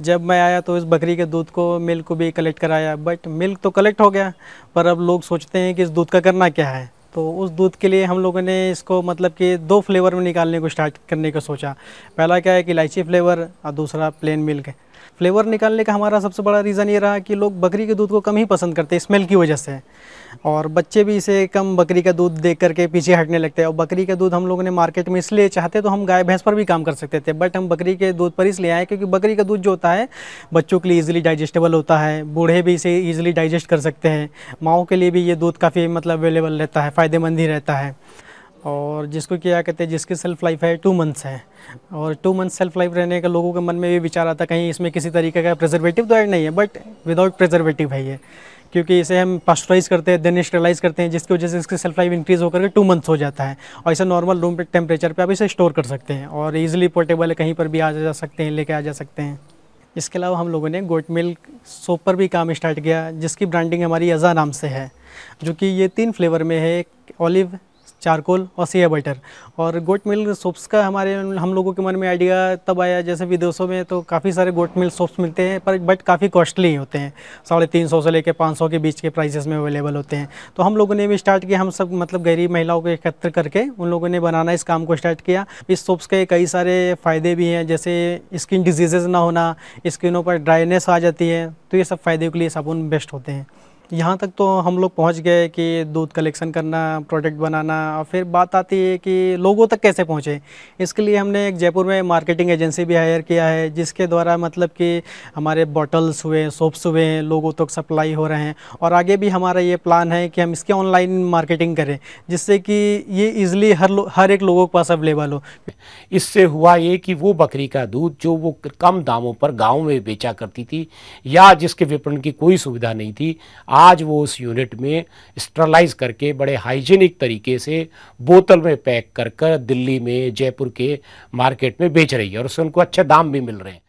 जब मैं आया तो इस बकरी के दूध को मिल्क को भी कलेक्ट कराया बट मिल्क तो कलेक्ट हो गया पर अब लोग सोचते हैं कि इस दूध का करना क्या है तो उस दूध के लिए हम लोगों ने इसको मतलब कि दो फ्लेवर में निकालने को स्टार्ट करने का सोचा पहला क्या है कि इलायची फ्लेवर और दूसरा प्लेन मिल्क है फ्लेवर निकालने का हमारा सबसे बड़ा रीज़न ये रहा कि लोग बकरी के दूध को कम ही पसंद करते हैं स्मेल की वजह से और बच्चे भी इसे कम बकरी का दूध देख करके पीछे हटने लगते हैं और बकरी का दूध हम लोगों ने मार्केट में इसलिए चाहते तो हम गाय भैंस पर भी काम कर सकते थे बट हम बकरी के दूध पर इसलिए आए क्योंकि बकरी का दूध जो होता है बच्चों के लिए ईजिली डाइजेस्टेबल होता है बूढ़े भी इसे ईजिली डाइजेस्ट कर सकते हैं माओ के लिए भी ये दूध काफ़ी मतलब अवेलेबल रहता है फ़ायदेमंद ही रहता है और जिसको क्या कहते हैं जिसकी सेल्फ लाइफ है टू मंथ्स है और टू मंथ्स सेल्फ लाइफ रहने का लोगों के मन में ये विचार आता कहीं इसमें किसी तरीके का प्रिजर्वेटिव तो ऐड नहीं है बट विदाउट प्रिजर्वेटिव है ये क्योंकि इसे हम पास्टराइज करते हैं देन स्टेलाइज करते हैं जिसकी वजह से इसकी सेल्फ लाइफ इंक्रीज़ होकर के टू मंथ्स हो जाता है और इसे नॉर्मल रूम पे टेम्परेचर पे आप इसे स्टोर कर सकते हैं और ईजिली पोर्टेबल है कहीं पर भी आ जा सकते हैं लेके आ जा सकते हैं इसके अलावा हम लोगों ने गोट मिल्क सोप पर भी काम स्टार्ट किया जिसकी ब्रांडिंग हमारी अज़ा नाम से है जो कि ये तीन फ्लेवर में है एक ऑलिव चारकोल और सिया बटर और गोट मिल सोप्स का हमारे हम लोगों के मन में आइडिया तब आया जैसे विदेशों में तो काफ़ी सारे गोट मिल सोप्स मिलते हैं पर बट काफ़ी कॉस्टली होते हैं साढ़े तीन सौ से लेकर पाँच सौ के बीच के प्राइसेस में अवेलेबल होते हैं तो हम लोगों ने भी स्टार्ट किया हम सब मतलब गरीब महिलाओं को एकत्र करके उन लोगों ने बनाना इस काम को स्टार्ट किया इस सोप्स के कई सारे फ़ायदे भी हैं जैसे स्किन डिजीजेज ना होना स्किनों पर ड्राइनेस आ जाती है तो ये सब फ़ायदे के लिए साबुन बेस्ट होते हैं यहाँ तक तो हम लोग पहुँच गए कि दूध कलेक्शन करना प्रोडक्ट बनाना और फिर बात आती है कि लोगों तक कैसे पहुँचे इसके लिए हमने एक जयपुर में मार्केटिंग एजेंसी भी हायर किया है जिसके द्वारा मतलब कि हमारे बॉटल्स हुए सोप्स हुए हैं लोगों तक सप्लाई हो रहे हैं और आगे भी हमारा ये प्लान है कि हम इसके ऑनलाइन मार्केटिंग करें जिससे कि ये ईज़िली हर हर एक लोगों के पास अवेलेबल हो इससे हुआ ये कि वो बकरी का दूध जो वो कम दामों पर गाँव में बेचा करती थी या जिसके विपणन की कोई सुविधा नहीं थी आज आज वो उस यूनिट में स्टरलाइज करके बड़े हाइजीनिक तरीके से बोतल में पैक कर कर दिल्ली में जयपुर के मार्केट में बेच रही है और उससे उनको अच्छे दाम भी मिल रहे हैं